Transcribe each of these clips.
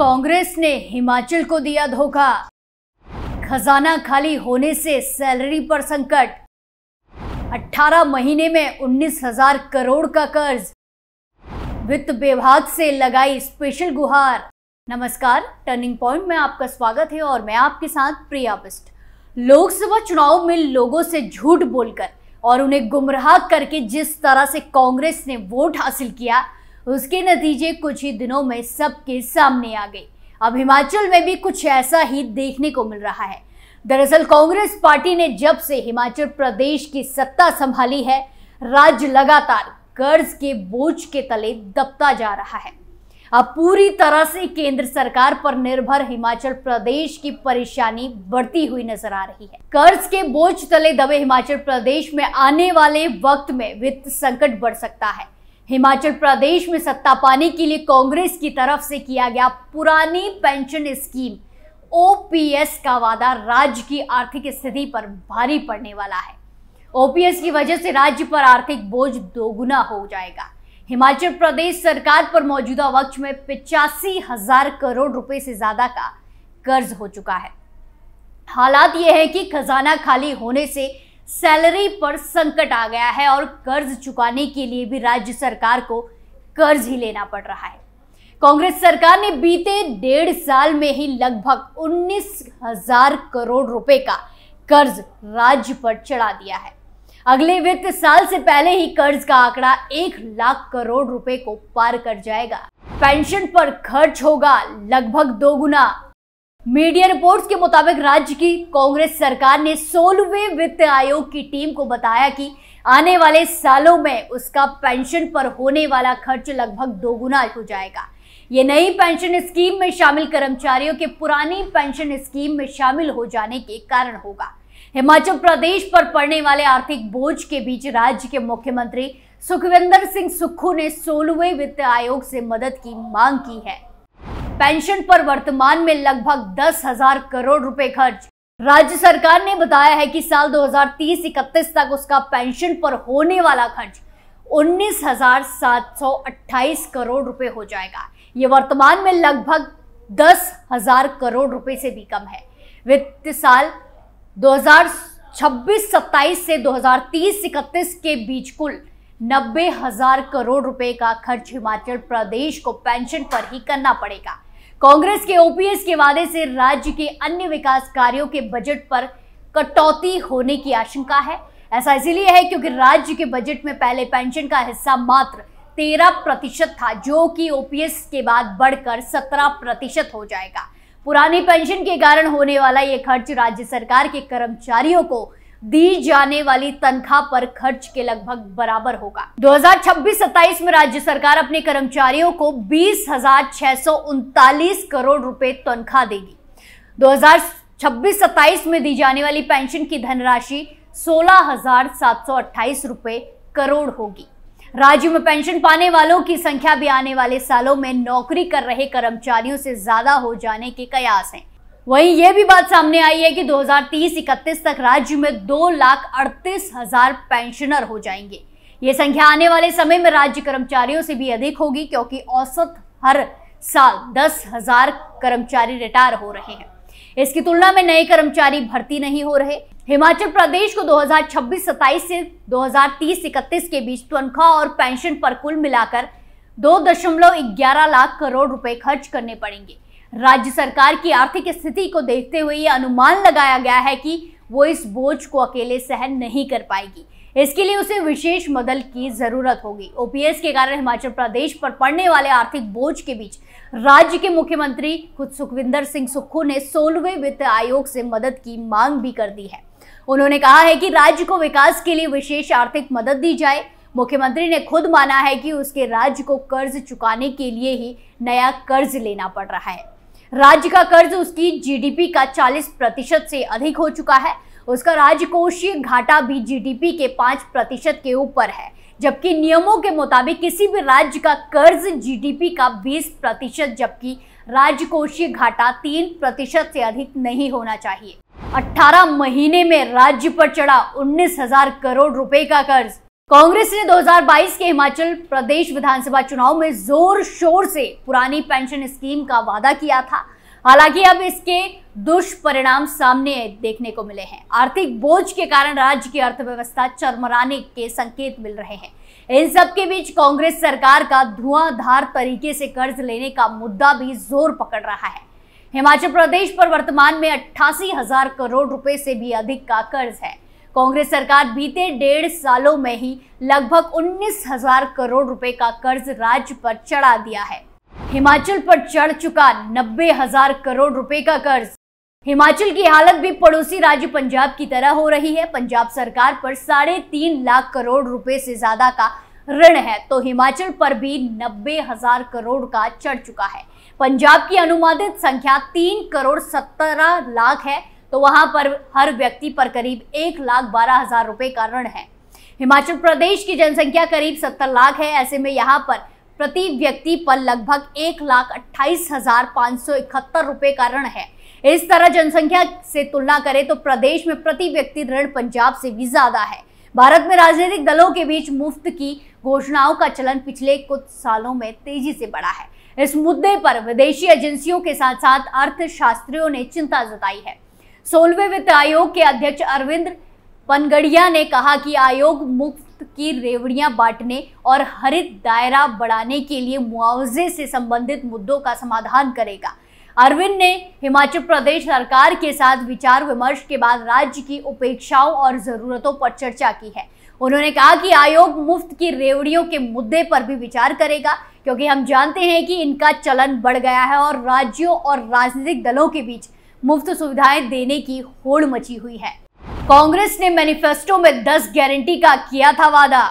कांग्रेस ने हिमाचल को दिया धोखा खजाना खाली होने से सैलरी पर संकट 18 महीने में उन्नीस हजार करोड़ का कर्ज वित्त विभाग से लगाई स्पेशल गुहार नमस्कार टर्निंग पॉइंट में आपका स्वागत है और मैं आपके साथ प्रिया बिस्ट लोकसभा चुनाव में लोगों से झूठ बोलकर और उन्हें गुमराह करके जिस तरह से कांग्रेस ने वोट हासिल किया उसके नतीजे कुछ ही दिनों में सबके सामने आ गए अब हिमाचल में भी कुछ ऐसा ही देखने को मिल रहा है दरअसल कांग्रेस पार्टी ने जब से हिमाचल प्रदेश की सत्ता संभाली है राज्य लगातार कर्ज के बोझ के तले दबता जा रहा है अब पूरी तरह से केंद्र सरकार पर निर्भर हिमाचल प्रदेश की परेशानी बढ़ती हुई नजर आ रही है कर्ज के बोझ तले दबे हिमाचल प्रदेश में आने वाले वक्त में वित्त संकट बढ़ सकता है हिमाचल प्रदेश में सत्ता पाने के लिए कांग्रेस की तरफ से किया गया पुरानी पेंशन स्कीम ओपीएस का वादा राज्य की आर्थिक स्थिति पर भारी पड़ने वाला है ओपीएस की वजह से राज्य पर आर्थिक बोझ दोगुना हो जाएगा हिमाचल प्रदेश सरकार पर मौजूदा वक्त में पिचासी हजार करोड़ रुपए से ज्यादा का कर्ज हो चुका है हालात यह है कि खजाना खाली होने से सैलरी पर संकट आ गया है और कर्ज चुकाने के लिए भी राज्य सरकार को कर्ज ही लेना पड़ रहा है कांग्रेस सरकार ने बीते डेढ़ साल में ही लगभग उन्नीस हजार करोड़ रुपए का कर्ज राज्य पर चढ़ा दिया है अगले वित्त साल से पहले ही कर्ज का आंकड़ा एक लाख करोड़ रुपए को पार कर जाएगा पेंशन पर खर्च होगा लगभग दो गुना मीडिया रिपोर्ट्स के मुताबिक राज्य की कांग्रेस सरकार ने सोलहवें वित्त आयोग की टीम को बताया कि आने वाले सालों में उसका पेंशन पर होने वाला खर्च लगभग दोगुना हो जाएगा ये नई पेंशन स्कीम में शामिल कर्मचारियों के पुरानी पेंशन स्कीम में शामिल हो जाने के कारण होगा हिमाचल प्रदेश पर पड़ने वाले आर्थिक बोझ के बीच राज्य के मुख्यमंत्री सुखविंदर सिंह सुक्खू ने सोलहवें वित्त आयोग से मदद की मांग की है पेंशन पर वर्तमान में लगभग दस हजार करोड़ रुपए खर्च राज्य सरकार ने बताया है कि साल 2030-31 तक उसका पेंशन पर होने वाला खर्च 19,728 करोड़ रुपए हो जाएगा ये वर्तमान में लगभग दस हजार करोड़ रुपए से भी कम है वित्त साल 2026-27 से 2030-31 के बीच कुल नब्बे हजार करोड़ रुपए का खर्च हिमाचल प्रदेश को पेंशन पर ही करना पड़ेगा कांग्रेस के ओपीएस के वादे से राज्य के अन्य विकास कार्यों के बजट पर कटौती होने की आशंका है ऐसा इसीलिए है क्योंकि राज्य के बजट में पहले पेंशन का हिस्सा मात्र तेरह प्रतिशत था जो कि ओपीएस के बाद बढ़कर सत्रह प्रतिशत हो जाएगा पुरानी पेंशन के कारण होने वाला ये खर्च राज्य सरकार के कर्मचारियों को दी जाने वाली तनख्वाह पर खर्च के लगभग बराबर होगा 2026-27 में राज्य सरकार अपने कर्मचारियों को बीस करोड़ रुपए तनख्वाह देगी 2026-27 में दी जाने वाली पेंशन की धनराशि सोलह रुपए करोड़ होगी राज्य में पेंशन पाने वालों की संख्या भी आने वाले सालों में नौकरी कर रहे कर्मचारियों से ज्यादा हो जाने के कयास हैं वहीं यह भी बात सामने आई है कि 2030-31 तक राज्य में दो लाख अड़तीस हजार पेंशनर हो जाएंगे ये संख्या आने वाले समय में राज्य कर्मचारियों से भी अधिक होगी क्योंकि औसत हर साल दस हजार कर्मचारी रिटायर हो रहे हैं इसकी तुलना में नए कर्मचारी भर्ती नहीं हो रहे हिमाचल प्रदेश को 2026-27 से 2030-31 के बीच तनख्वाह और पेंशन पर कुल मिलाकर दो दशमलव ग्यारह लाख करोड़ रुपए खर्च करने पड़ेंगे राज्य सरकार की आर्थिक स्थिति को देखते हुए यह अनुमान लगाया गया है कि वो इस बोझ को अकेले सहन नहीं कर पाएगी इसके लिए उसे विशेष मदद की जरूरत होगी ओपीएस के कारण हिमाचल प्रदेश पर पड़ने वाले आर्थिक बोझ के बीच राज्य के मुख्यमंत्री खुद सुखविंदर सिंह सुक्खू ने सोलहवें वित्त आयोग से मदद की मांग भी कर दी है उन्होंने कहा है कि राज्य को विकास के लिए विशेष आर्थिक मदद दी जाए मुख्यमंत्री ने खुद माना है कि उसके राज्य को कर्ज चुकाने के लिए ही नया कर्ज लेना पड़ रहा है राज्य का कर्ज उसकी जीडीपी का 40 प्रतिशत से अधिक हो चुका है उसका राजकोषीय घाटा भी जीडीपी के 5 प्रतिशत के ऊपर है जबकि नियमों के मुताबिक किसी भी राज्य का कर्ज जीडीपी का 20 प्रतिशत जबकि राजकोषीय घाटा 3 प्रतिशत से अधिक नहीं होना चाहिए 18 महीने में राज्य पर चढ़ा उन्नीस हजार करोड़ रुपए का कर्ज कांग्रेस ने 2022 के हिमाचल प्रदेश विधानसभा चुनाव में जोर शोर से पुरानी पेंशन स्कीम का वादा किया था हालांकि अब इसके दुष्परिणाम सामने देखने को मिले हैं आर्थिक बोझ के कारण राज्य की अर्थव्यवस्था चरमराने के संकेत मिल रहे हैं इन सब के बीच कांग्रेस सरकार का धुआंधार तरीके से कर्ज लेने का मुद्दा भी जोर पकड़ रहा है हिमाचल प्रदेश पर वर्तमान में अट्ठासी हजार करोड़ रुपए से भी अधिक का कर्ज है कांग्रेस सरकार बीते डेढ़ सालों में ही लगभग उन्नीस हजार करोड़ रुपए का कर्ज राज्य पर चढ़ा दिया है हिमाचल पर चढ़ चुका नब्बे हजार करोड़ रुपए का कर्ज हिमाचल की हालत भी पड़ोसी राज्य पंजाब की तरह हो रही है पंजाब सरकार पर साढ़े तीन लाख करोड़ रुपए से ज्यादा का ऋण है तो हिमाचल पर भी नब्बे हजार करोड़ का चढ़ चुका है पंजाब की अनुमानित संख्या तीन करोड़ सत्रह लाख है तो वहां पर हर व्यक्ति पर करीब एक लाख बारह हजार रुपए का ऋण है हिमाचल प्रदेश की जनसंख्या करीब सत्तर लाख है ऐसे में यहाँ पर प्रति व्यक्ति पर लगभग एक लाख अट्ठाईस हजार पाँच सौ इकहत्तर रुपए का ऋण है इस तरह जनसंख्या से तुलना करें तो प्रदेश में प्रति व्यक्ति ऋण पंजाब से भी ज्यादा है भारत में राजनीतिक दलों के बीच मुफ्त की घोषणाओं का चलन पिछले कुछ सालों में तेजी से बढ़ा है इस मुद्दे पर विदेशी एजेंसियों के साथ साथ अर्थशास्त्रियों ने चिंता जताई है सोलवे वित्त आयोग के अध्यक्ष अरविंद पनगड़िया ने कहा कि आयोग मुफ्त की रेवड़ियां बांटने और हरित दायरा बढ़ाने के लिए मुआवजे से संबंधित मुद्दों का समाधान करेगा अरविंद ने हिमाचल प्रदेश सरकार के साथ विचार विमर्श के बाद राज्य की उपेक्षाओं और जरूरतों पर चर्चा की है उन्होंने कहा कि आयोग मुफ्त की रेवड़ियों के मुद्दे पर भी विचार करेगा क्योंकि हम जानते हैं कि इनका चलन बढ़ गया है और राज्यों और राजनीतिक दलों के बीच मुफ्त सुविधाएं देने की होड़ मची हुई है कांग्रेस ने मैनिफेस्टो में 10 गारंटी का किया था वादा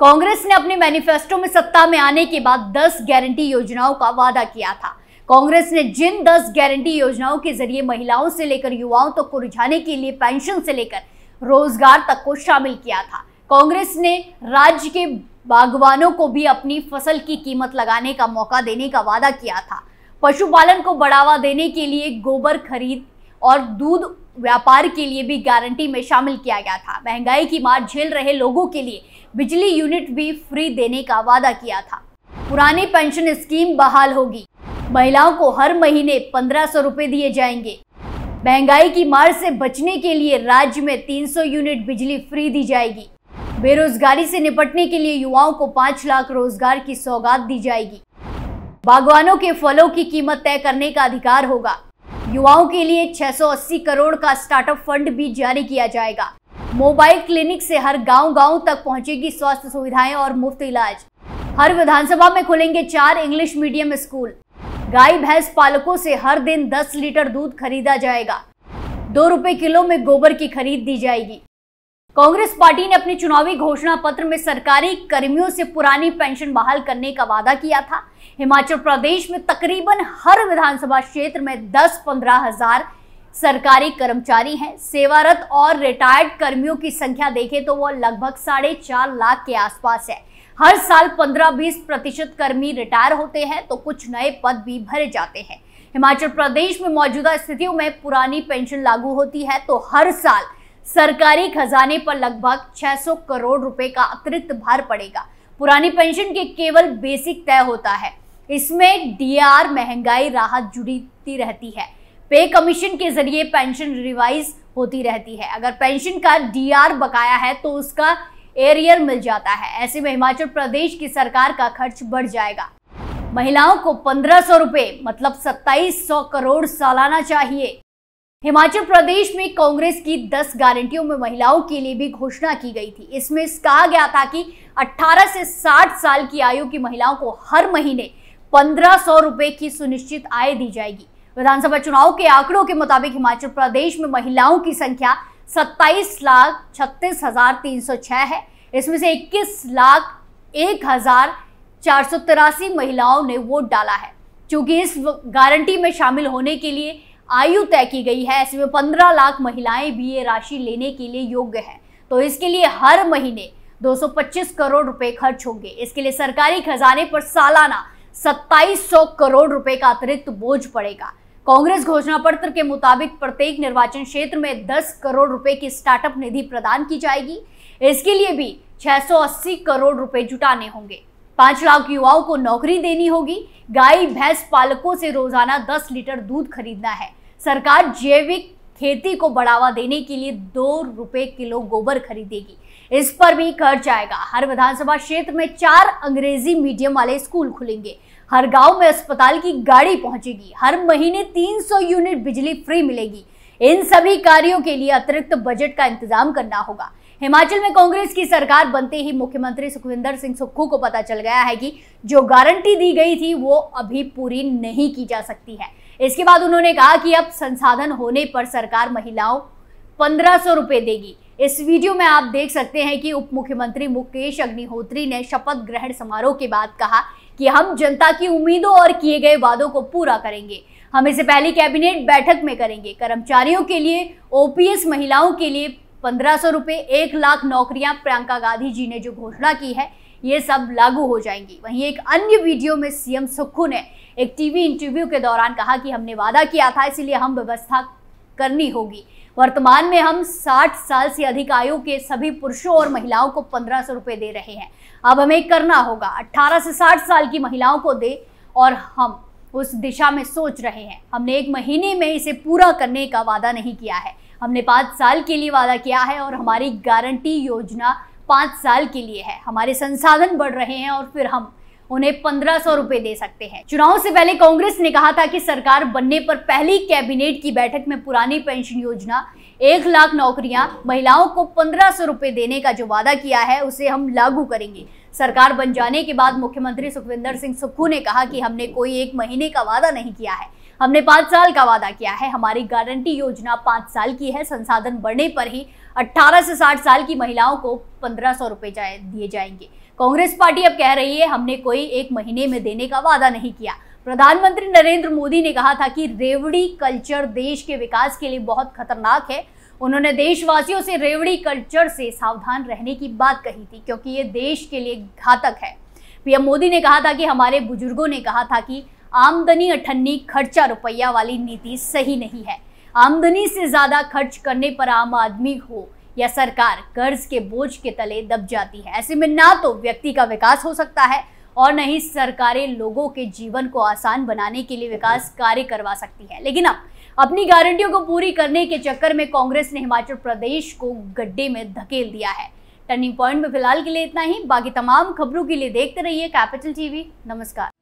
कांग्रेस ने अपने मैनिफेस्टो में सत्ता में आने के बाद 10 गारंटी योजनाओं का वादा किया था कांग्रेस ने जिन 10 गारंटी योजनाओं के जरिए महिलाओं से लेकर युवाओं तक तो को रुझाने के लिए पेंशन से लेकर रोजगार तक को शामिल किया था कांग्रेस ने राज्य के बागवानों को भी अपनी फसल की कीमत लगाने का मौका देने का वादा किया था पशुपालन को बढ़ावा देने के लिए गोबर खरीद और दूध व्यापार के लिए भी गारंटी में शामिल किया गया था महंगाई की मार झेल रहे लोगों के लिए बिजली यूनिट भी फ्री देने का वादा किया था पुरानी पेंशन स्कीम बहाल होगी महिलाओं को हर महीने पंद्रह सौ रुपये दिए जाएंगे महंगाई की मार से बचने के लिए राज्य में 300 यूनिट बिजली फ्री दी जाएगी बेरोजगारी से निपटने के लिए युवाओं को पाँच लाख रोजगार की सौगात दी जाएगी बागवानों के फलों की कीमत तय करने का अधिकार होगा युवाओं के लिए 680 करोड़ का स्टार्टअप फंड भी जारी किया जाएगा मोबाइल क्लिनिक से हर गांव गांव तक पहुंचेगी स्वास्थ्य सुविधाएं और मुफ्त इलाज हर विधानसभा में खुलेंगे चार इंग्लिश मीडियम स्कूल गाय भैंस पालकों से हर दिन 10 लीटर दूध खरीदा जाएगा दो रुपए किलो में गोबर की खरीद दी जाएगी कांग्रेस पार्टी ने अपने चुनावी घोषणा पत्र में सरकारी कर्मियों से पुरानी पेंशन बहाल करने का वादा किया था हिमाचल प्रदेश में तकरीबन हर विधानसभा क्षेत्र में दस पंद्रह हजार सरकारी कर्मचारी हैं सेवारत और रिटायर्ड कर्मियों की संख्या देखें तो वह लगभग साढ़े चार लाख के आसपास है हर साल पंद्रह बीस प्रतिशत कर्मी रिटायर होते हैं तो कुछ नए पद भी भरे जाते हैं हिमाचल प्रदेश में मौजूदा स्थितियों में पुरानी पेंशन लागू होती है तो हर साल सरकारी खजाने पर लगभग 600 करोड़ रुपए का अतिरिक्त भार पड़ेगा पुरानी पेंशन के केवल बेसिक तय होता है इसमें डीआर महंगाई राहत जुड़ती रहती है पे कमीशन के जरिए पेंशन रिवाइज होती रहती है अगर पेंशन का डीआर बकाया है तो उसका एरियर मिल जाता है ऐसे में हिमाचल प्रदेश की सरकार का खर्च बढ़ जाएगा महिलाओं को पंद्रह सौ रुपए मतलब सत्ताईस सौ करोड़ सालाना चाहिए हिमाचल प्रदेश में कांग्रेस की 10 गारंटियों में महिलाओं के लिए भी घोषणा की गई थी इसमें कहा गया था कि 18 से 60 साल की आयु की महिलाओं को हर महीने पंद्रह सौ रुपए की सुनिश्चित आय दी जाएगी विधानसभा चुनाव के आंकड़ों के मुताबिक हिमाचल प्रदेश में महिलाओं की संख्या सत्ताईस लाख छत्तीस हजार तीन सौ छह है इसमें से इक्कीस लाख एक हजार चार सौ तिरासी महिलाओं ने वोट डाला है क्योंकि इस गारंटी में शामिल होने के लिए आयु तय की गई है ऐसे में पंद्रह लाख महिलाएं भी ये राशि लेने के लिए योग्य हैं तो इसके लिए हर महीने 225 करोड़ रुपए खर्च होंगे इसके लिए सरकारी खजाने पर सालाना 2700 करोड़ रुपए का अतिरिक्त बोझ पड़ेगा कांग्रेस घोषणा पत्र के मुताबिक प्रत्येक निर्वाचन क्षेत्र में 10 करोड़ रुपए की स्टार्टअप निधि प्रदान की जाएगी इसके लिए भी 680 करोड़ रुपए जुटाने होंगे पांच लाख युवाओं को नौकरी देनी होगी गाय भैंस पालकों से रोजाना दस लीटर दूध खरीदना है सरकार जैविक खेती को बढ़ावा देने के लिए दो रुपए किलो गोबर खरीदेगी इस पर भी खर्च आएगा हर विधानसभा क्षेत्र में चार अंग्रेजी मीडियम वाले स्कूल खुलेंगे हर गांव में अस्पताल की गाड़ी पहुंचेगी हर महीने 300 यूनिट बिजली फ्री मिलेगी इन सभी कार्यों के लिए अतिरिक्त बजट का इंतजाम करना होगा हिमाचल में कांग्रेस की सरकार बनते ही मुख्यमंत्री सुखविंदर सिंह सुक्खू को पता चल गया है कि जो गारंटी दी गई थी वो अभी पूरी नहीं की जा सकती है इसके बाद उन्होंने कहा कि अब संसाधन होने पर सरकार महिलाओं पंद्रह सौ रुपये देगी इस वीडियो में आप देख सकते हैं कि उप मुख्यमंत्री मुकेश अग्निहोत्री ने शपथ ग्रहण समारोह के बाद कहा कि हम जनता की उम्मीदों और किए गए वादों को पूरा करेंगे हम इसे पहली कैबिनेट बैठक में करेंगे कर्मचारियों के लिए ओपीएस महिलाओं के लिए पंद्रह सौ रुपये एक लाख नौकरियां प्रियंका गांधी जी ने जो घोषणा की है ये सब लागू हो जाएंगी वहीं एक अन्य वीडियो में सीएम सुक्खू ने एक टीवी इंटरव्यू के दौरान कहा कि हमने वादा किया था इसलिए हम व्यवस्था करनी होगी वर्तमान में हम 60 साल से अधिक आयु के सभी पुरुषों और महिलाओं को पंद्रह सौ रुपये दे रहे हैं अब हमें करना होगा 18 से 60 साल की महिलाओं को दे और हम उस दिशा में सोच रहे हैं हमने एक महीने में इसे पूरा करने का वादा नहीं किया है हमने पाँच साल के लिए वादा किया है और हमारी गारंटी योजना पाँच साल के लिए है हमारे संसाधन बढ़ रहे हैं और फिर हम उन्हें पंद्रह सौ रुपए दे सकते हैं चुनाव से पहले कांग्रेस ने कहा था कि सरकार बनने पर पहली कैबिनेट की बैठक में पुरानी पेंशन योजना एक लाख नौकरियां महिलाओं को पंद्रह सौ रुपए देने का जो वादा किया है उसे हम लागू करेंगे सरकार बन जाने के बाद मुख्यमंत्री सुखविंदर सिंह सुक्खू ने कहा कि हमने कोई एक महीने का वादा नहीं किया है हमने पाँच साल का वादा किया है हमारी गारंटी योजना पाँच साल की है संसाधन बढ़ने पर ही 18 से 60 साल की महिलाओं को पंद्रह सौ रुपए जाए दिए जाएंगे कांग्रेस पार्टी अब कह रही है हमने कोई एक महीने में देने का वादा नहीं किया प्रधानमंत्री नरेंद्र मोदी ने कहा था कि रेवड़ी कल्चर देश के विकास के लिए बहुत खतरनाक है उन्होंने देशवासियों से रेवड़ी कल्चर से सावधान रहने की बात कही थी क्योंकि ये देश के लिए घातक है पीएम मोदी ने कहा था कि हमारे बुजुर्गों ने कहा था कि आमदनी अठन्नी खर्चा रुपया वाली नीति सही नहीं है आमदनी से ज्यादा खर्च करने पर आम आदमी हो या सरकार कर्ज के बोझ के तले दब जाती है ऐसे में ना तो व्यक्ति का विकास हो सकता है और न ही सरकारें लोगों के जीवन को आसान बनाने के लिए विकास कार्य करवा सकती है लेकिन अब अपनी गारंटियों को पूरी करने के चक्कर में कांग्रेस ने हिमाचल प्रदेश को गड्ढे में धकेल दिया है टर्निंग पॉइंट में फिलहाल के लिए इतना ही बाकी तमाम खबरों के लिए देखते रहिए कैपिटल टीवी नमस्कार